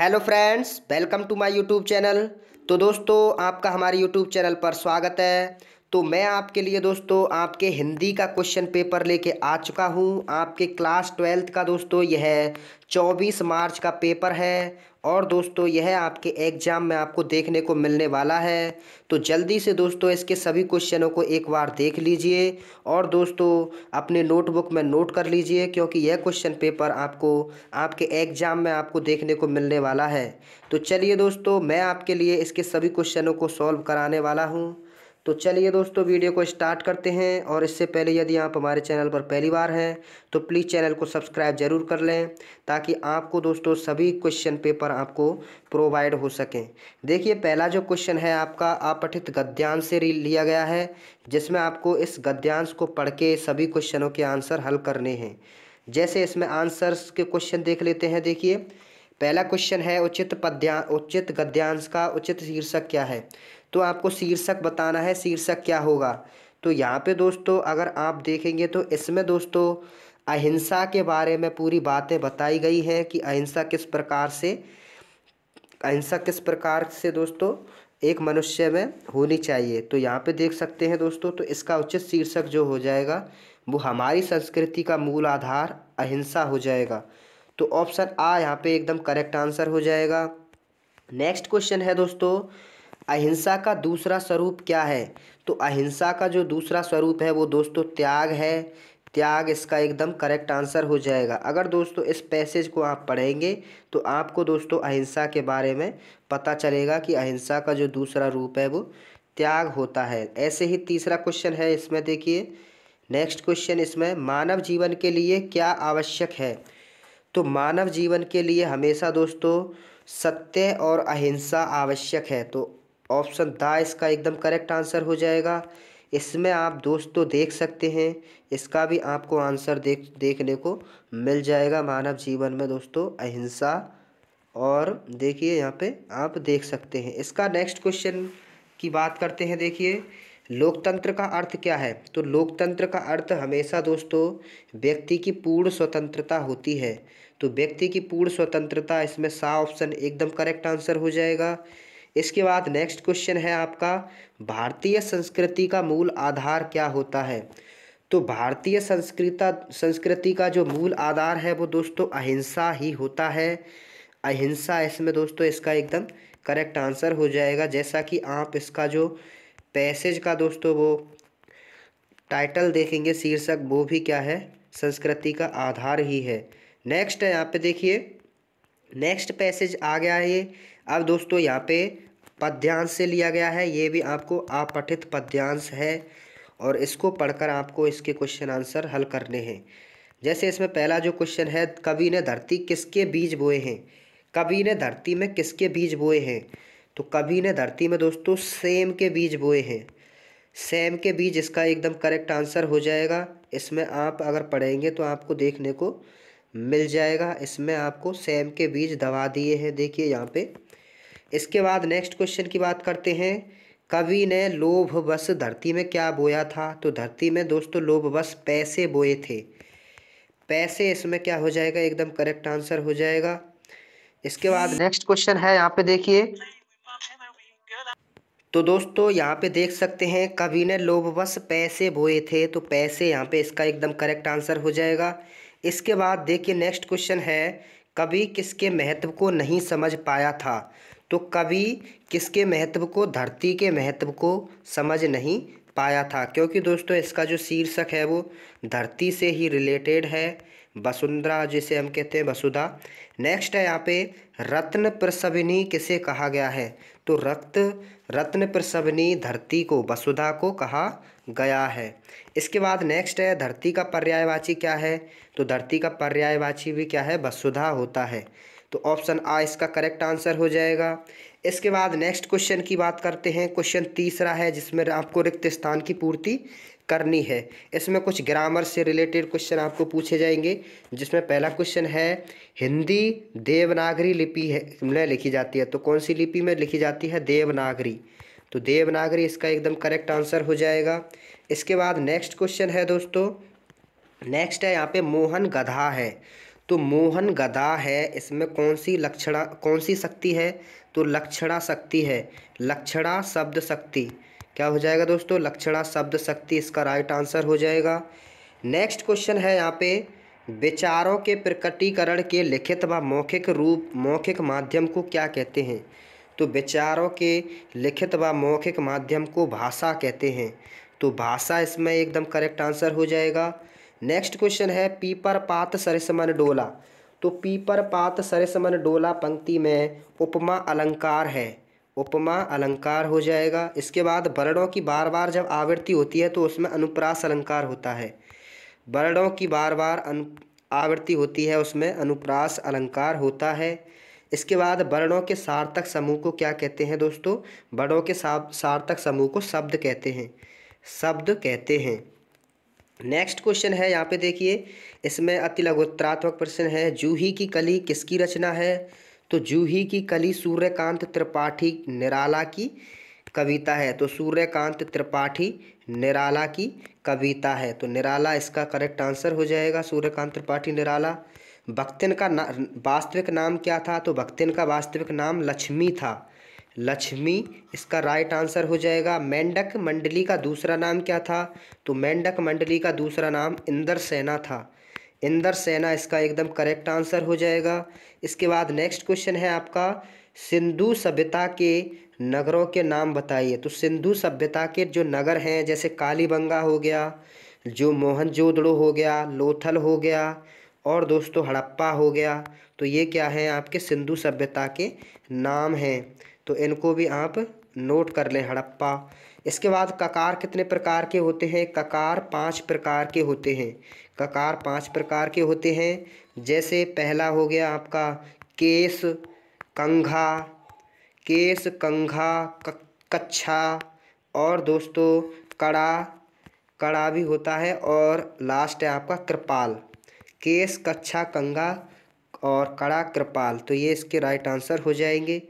hello friends welcome to my YouTube channel तो दोस्तों आपका हमारे यूट्यूब चैनल पर स्वागत है तो मैं आपके लिए दोस्तों आपके हिंदी का क्वेश्चन पेपर लेके आ चुका हूँ आपके क्लास ट्वेल्थ का दोस्तों यह चौबीस मार्च का पेपर है और दोस्तों यह आपके एग्ज़ाम में आपको देखने को मिलने वाला है तो जल्दी से दोस्तों इसके सभी क्वेश्चनों को एक बार देख लीजिए और दोस्तों अपने नोटबुक में नोट कर लीजिए क्योंकि यह क्वेश्चन पेपर आपको आपके एग्ज़ाम में आपको देखने को मिलने वाला है तो चलिए दोस्तों मैं आपके लिए इसके सभी क्वेश्चनों को सॉल्व कराने वाला हूँ तो चलिए दोस्तों वीडियो को स्टार्ट करते हैं और इससे पहले यदि आप हमारे चैनल पर पहली बार हैं तो प्लीज़ चैनल को सब्सक्राइब ज़रूर कर लें ताकि आपको दोस्तों सभी क्वेश्चन पेपर आपको प्रोवाइड हो सकें देखिए पहला जो क्वेश्चन है आपका आपठित गद्यांश से लिया गया है जिसमें आपको इस गद्यांश को पढ़ के सभी क्वेश्चनों के आंसर हल करने हैं जैसे इसमें आंसर्स के क्वेश्चन देख लेते हैं देखिए पहला क्वेश्चन है उचित पद्या उचित गद्यांश का उचित शीर्षक क्या है तो आपको शीर्षक बताना है शीर्षक क्या होगा तो यहाँ पे दोस्तों अगर आप देखेंगे तो इसमें दोस्तों अहिंसा के बारे में पूरी बातें बताई गई हैं कि अहिंसा किस प्रकार से अहिंसा किस प्रकार से दोस्तों एक मनुष्य में होनी चाहिए तो यहाँ पे देख सकते हैं दोस्तों तो इसका उचित शीर्षक जो हो जाएगा वो हमारी संस्कृति का मूल आधार अहिंसा हो जाएगा तो ऑप्शन आ यहाँ पे एकदम करेक्ट आंसर हो जाएगा नेक्स्ट क्वेश्चन है दोस्तों अहिंसा का दूसरा स्वरूप क्या है तो अहिंसा का जो दूसरा स्वरूप है वो दोस्तों त्याग है त्याग इसका एकदम करेक्ट आंसर हो जाएगा अगर दोस्तों इस पैसेज को आप पढ़ेंगे तो आपको दोस्तों अहिंसा के बारे में पता चलेगा कि अहिंसा का जो दूसरा रूप है वो त्याग होता है ऐसे ही तीसरा क्वेश्चन है इसमें देखिए नेक्स्ट क्वेश्चन इसमें मानव जीवन के लिए क्या आवश्यक है तो मानव जीवन के लिए हमेशा दोस्तों सत्य और अहिंसा आवश्यक है तो ऑप्शन दा इसका एकदम करेक्ट आंसर हो जाएगा इसमें आप दोस्तों देख सकते हैं इसका भी आपको आंसर देख देखने को मिल जाएगा मानव जीवन में दोस्तों अहिंसा और देखिए यहाँ पे आप देख सकते हैं इसका नेक्स्ट क्वेश्चन की बात करते हैं देखिए लोकतंत्र का अर्थ क्या है तो लोकतंत्र का अर्थ हमेशा दोस्तों व्यक्ति की पूर्ण स्वतंत्रता होती है तो व्यक्ति की पूर्ण स्वतंत्रता इसमें सा ऑप्शन एकदम करेक्ट आंसर हो जाएगा इसके बाद नेक्स्ट क्वेश्चन है आपका भारतीय संस्कृति का मूल आधार क्या होता है तो भारतीय संस्कृता संस्कृति का जो मूल आधार है वो दोस्तों अहिंसा ही होता है अहिंसा इसमें दोस्तों इसका एकदम करेक्ट आंसर हो जाएगा जैसा कि आप इसका जो पैसेज का दोस्तों वो टाइटल देखेंगे शीर्षक वो भी क्या है संस्कृति का आधार ही है नेक्स्ट है यहाँ पे देखिए नेक्स्ट पैसेज आ गया है ये अब दोस्तों यहाँ पे पद्यांश से लिया गया है ये भी आपको आपठित पद्यांश है और इसको पढ़कर आपको इसके क्वेश्चन आंसर हल करने हैं जैसे इसमें पहला जो क्वेश्चन है कवि ने धरती किसके बीज बोए हैं कवि ने धरती में किसके बीज बोए हैं तो कभी ने धरती में दोस्तों सेम के बीज बोए हैं सेम के बीज इसका एकदम करेक्ट आंसर हो जाएगा इसमें आप अगर पढ़ेंगे तो आपको देखने को मिल जाएगा इसमें आपको सेम के बीज दबा दिए हैं देखिए यहाँ पे इसके बाद नेक्स्ट क्वेश्चन की बात करते हैं कवि ने लोभ बस धरती में क्या बोया था तो धरती में दोस्तों लोभ बस पैसे बोए थे पैसे इसमें क्या हो जाएगा एकदम करेक्ट आंसर हो जाएगा इसके बाद नेक्स्ट क्वेश्चन है यहाँ पे देखिए तो दोस्तों यहाँ पे देख सकते हैं कवि ने लोभवश पैसे बोए थे तो पैसे यहाँ पे इसका एकदम करेक्ट आंसर हो जाएगा इसके बाद देखिए नेक्स्ट क्वेश्चन है कवि किसके महत्व को नहीं समझ पाया था तो कवि किसके महत्व को धरती के महत्व को समझ नहीं पाया था क्योंकि दोस्तों इसका जो शीर्षक है वो धरती से ही रिलेटेड है वसुंधरा जिसे हम कहते हैं वसुधा नेक्स्ट है यहाँ पे रत्न प्रसवनी किसे कहा गया है तो रक्त रत्न प्रसवनी धरती को वसुधा को कहा गया है इसके बाद नेक्स्ट है धरती का पर्यायवाची क्या है तो धरती का पर्यायवाची भी क्या है वसुधा होता है तो ऑप्शन आ इसका करेक्ट आंसर हो जाएगा इसके बाद नेक्स्ट क्वेश्चन की बात करते हैं क्वेश्चन तीसरा है जिसमें आपको रिक्त स्थान की पूर्ति करनी है इसमें कुछ ग्रामर से रिलेटेड क्वेश्चन आपको पूछे जाएंगे जिसमें पहला क्वेश्चन है हिंदी देवनागरी लिपि है में लिखी जाती है तो कौन सी लिपि में लिखी जाती है देवनागरी तो देवनागरी इसका एकदम करेक्ट आंसर हो जाएगा इसके बाद नेक्स्ट क्वेश्चन है दोस्तों नेक्स्ट है यहाँ पे मोहन गधा है तो मोहन गधा है इसमें कौन सी लक्षणा कौन सी शक्ति है तो लक्षणा शक्ति है लक्षणा शब्द शक्ति क्या हो जाएगा दोस्तों लक्षणा शब्द शक्ति इसका राइट आंसर हो जाएगा नेक्स्ट क्वेश्चन है यहाँ पे विचारों के प्रकटीकरण के लिखित व मौखिक रूप मौखिक माध्यम को क्या कहते हैं तो विचारों के लिखित व मौखिक माध्यम को भाषा कहते हैं तो भाषा इसमें एकदम करेक्ट आंसर हो जाएगा नेक्स्ट क्वेश्चन है पीपर पात सरसमन डोला तो पीपर पात सरसमन डोला पंक्ति में उपमा अलंकार है उपमा अलंकार हो जाएगा इसके बाद वर्णों की बार बार जब आवृत्ति होती है तो उसमें अनुप्रास अलंकार होता है वर्णों की बार बार अनु आवृत्ति होती है उसमें अनुप्रास अलंकार होता है इसके बाद वर्णों के सार्थक समूह को क्या कहते हैं दोस्तों वर्णों के सार्थक समूह को शब्द कहते हैं शब्द कहते हैं नेक्स्ट क्वेश्चन है यहाँ पे देखिए इसमें अति लघुत्रात्मक प्रश्न है जूही की कली किसकी रचना है तो जूही की कली सूर्यकांत त्रिपाठी निराला की कविता है तो सूर्यकांत त्रिपाठी निराला की कविता है तो निराला इसका करेक्ट आंसर हो जाएगा सूर्यकांत त्रिपाठी निराला भक्तिन का ना वास्तविक नाम क्या था तो भक्तिन का वास्तविक नाम लक्ष्मी था लक्ष्मी इसका राइट आंसर हो जाएगा मेंढक मंडली का दूसरा नाम क्या था तो मेंढक मंडली का दूसरा नाम इंद्र सेना था इंदर सेना इसका एकदम करेक्ट आंसर हो जाएगा इसके बाद नेक्स्ट क्वेश्चन है आपका सिंधु सभ्यता के नगरों के नाम बताइए तो सिंधु सभ्यता के जो नगर हैं जैसे कालीबंगा हो गया जो मोहनजोदड़ो हो गया लोथल हो गया और दोस्तों हड़प्पा हो गया तो ये क्या है आपके सिंधु सभ्यता के नाम हैं तो इनको भी आप नोट कर लें हड़प्पा इसके बाद ककार कितने प्रकार के होते हैं ककार पांच प्रकार के होते हैं ककार पांच प्रकार के होते हैं जैसे पहला हो गया आपका केस कंघा केस कंघा कच्छा और दोस्तों कड़ा कड़ा भी होता है और लास्ट है आपका कृपाल केस कच्छा कंघा और कड़ा कृपाल तो ये इसके राइट आंसर हो जाएंगे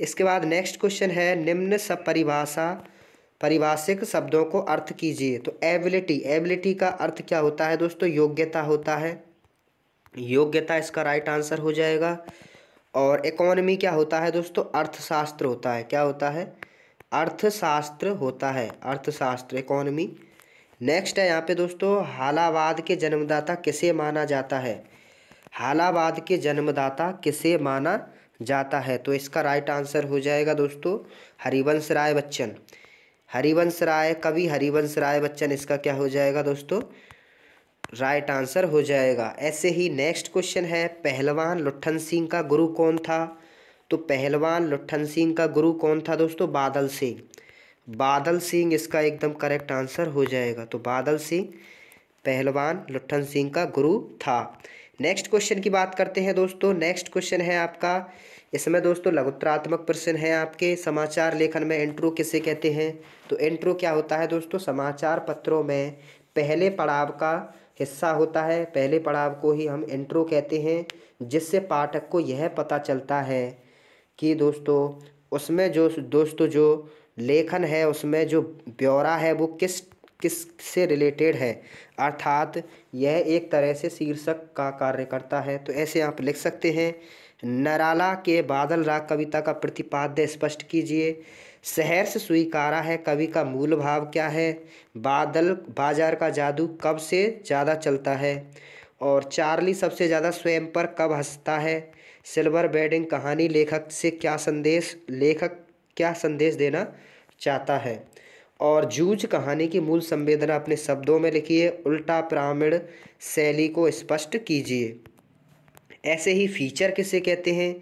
इसके बाद नेक्स्ट क्वेश्चन है निम्न सब परिभाषा परिभाषिक शब्दों को अर्थ कीजिए तो एबिलिटी एबिलिटी का अर्थ क्या होता है दोस्तों योग्यता होता है योग्यता इसका राइट आंसर हो जाएगा और इकोनॉमी क्या होता है दोस्तों अर्थशास्त्र होता है क्या होता है अर्थशास्त्र होता है अर्थशास्त्र इकोनॉमी नेक्स्ट है यहाँ पे दोस्तों हालाबाद के जन्मदाता किसे माना जाता है हालाबाद के जन्मदाता किसे माना जाता है तो इसका राइट आंसर हो जाएगा दोस्तों हरिवंश राय बच्चन हरिवंश राय कवि हरिवंश राय बच्चन इसका क्या हो जाएगा दोस्तों राइट आंसर हो जाएगा ऐसे ही नेक्स्ट क्वेश्चन है पहलवान लुट्ठन सिंह का गुरु कौन था तो पहलवान लुट्ठन सिंह का गुरु कौन था दोस्तों बादल सिंह बादल सिंह इसका एकदम करेक्ट आंसर हो जाएगा तो बादल सिंह पहलवान लुट्ठन सिंह का गुरु था नेक्स्ट क्वेश्चन की बात करते हैं दोस्तों नेक्स्ट क्वेश्चन है आपका इसमें दोस्तों लघुत्रात्मक प्रश्न है आपके समाचार लेखन में इंट्रो किसे कहते हैं तो इंट्रो क्या होता है दोस्तों समाचार पत्रों में पहले पड़ाव का हिस्सा होता है पहले पड़ाव को ही हम इंट्रो कहते हैं जिससे पाठक को यह पता चलता है कि दोस्तों उसमें जो दोस्तों जो लेखन है उसमें जो ब्यौरा है वो किस किस से रिलेटेड है अर्थात यह एक तरह से शीर्षक का कार्य करता है तो ऐसे आप लिख सकते हैं नराला के बादल राग कविता का प्रतिपाद्य स्पष्ट कीजिए शहर से स्वीकारा है कवि का मूल भाव क्या है बादल बाजार का जादू कब से ज़्यादा चलता है और चार्ली सबसे ज़्यादा स्वयं पर कब हंसता है सिल्वर बेडिंग कहानी लेखक से क्या संदेश लेखक क्या संदेश देना चाहता है और जूझ कहानी की मूल संवेदना अपने शब्दों में लिखिए उल्टा प्रामीण शैली को स्पष्ट कीजिए ऐसे ही फीचर किसे कहते हैं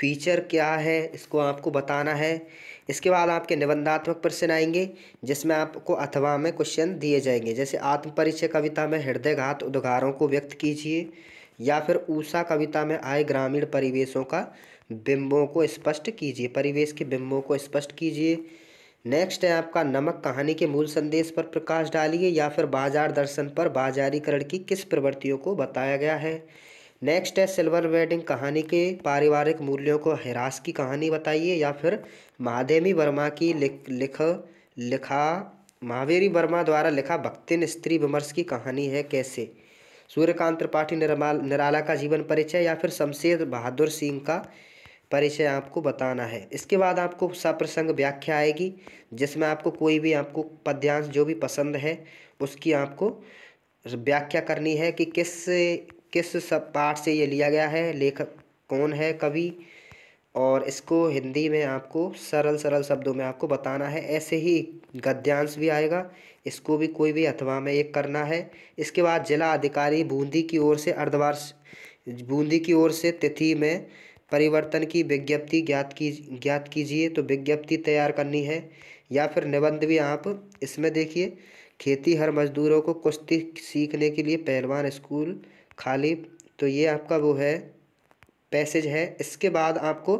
फीचर क्या है इसको आपको बताना है इसके बाद आपके निबंधात्मक प्रश्न आएंगे जिसमें आपको अथवा में क्वेश्चन दिए जाएंगे जैसे आत्मपरिचय कविता में हृदयघात उद्घारों को व्यक्त कीजिए या फिर ऊषा कविता में आए ग्रामीण परिवेशों का बिंबों को स्पष्ट कीजिए परिवेश के बिंबों को स्पष्ट कीजिए नेक्स्ट है आपका नमक कहानी के मूल संदेश पर प्रकाश डालिए या फिर बाजार दर्शन पर बाजारीकरण की किस प्रवृत्तियों को बताया गया है नेक्स्ट है सिल्वर वेडिंग कहानी के पारिवारिक मूल्यों को हिरास की कहानी बताइए या फिर महादेवी वर्मा की लिख लिखा महावीरी वर्मा द्वारा लिखा भक्तिन स्त्री विमर्श की कहानी है कैसे सूर्यकांत त्रिपाठी निराला का जीवन परिचय या फिर शमशेर बहादुर सिंह का परिचय आपको बताना है इसके बाद आपको सप्रसंग व्याख्या आएगी जिसमें आपको कोई भी आपको पद्यांश जो भी पसंद है उसकी आपको व्याख्या करनी है कि किस किस सब पाठ से ये लिया गया है लेखक कौन है कवि और इसको हिंदी में आपको सरल सरल शब्दों में आपको बताना है ऐसे ही गद्यांश भी आएगा इसको भी कोई भी अथवा में एक करना है इसके बाद जिला अधिकारी बूंदी की ओर से अर्धवार्ष बूंदी की ओर से तिथि में परिवर्तन की विज्ञप्ति ज्ञात की ज्ञात कीजिए तो विज्ञप्ति तैयार करनी है या फिर निबंध भी आप इसमें देखिए खेती हर मजदूरों को कुश्ती सीखने के लिए पहलवान स्कूल खाली तो ये आपका वो है पैसेज है इसके बाद आपको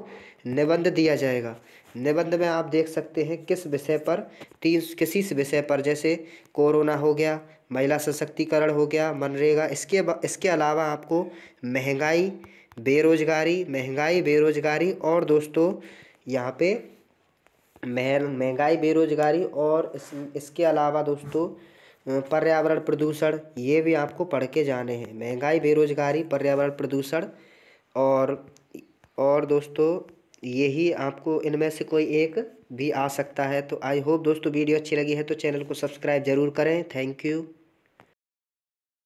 निबंध दिया जाएगा निबंध में आप देख सकते हैं किस विषय पर तीन किसी विषय पर जैसे कोरोना हो गया महिला सशक्तिकरण हो गया मनरेगा इसके इसके अलावा आपको महंगाई बेरोज़गारी महंगाई बेरोज़गारी और दोस्तों यहाँ पे महंगाई बेरोज़गारी और इस इसके अलावा दोस्तों पर्यावरण प्रदूषण ये भी आपको पढ़ के जाने हैं महंगाई बेरोज़गारी पर्यावरण प्रदूषण और और दोस्तों यही आपको इनमें से कोई एक भी आ सकता है तो आई होप दोस्तों वीडियो अच्छी लगी है तो चैनल को सब्सक्राइब जरूर करें थैंक यू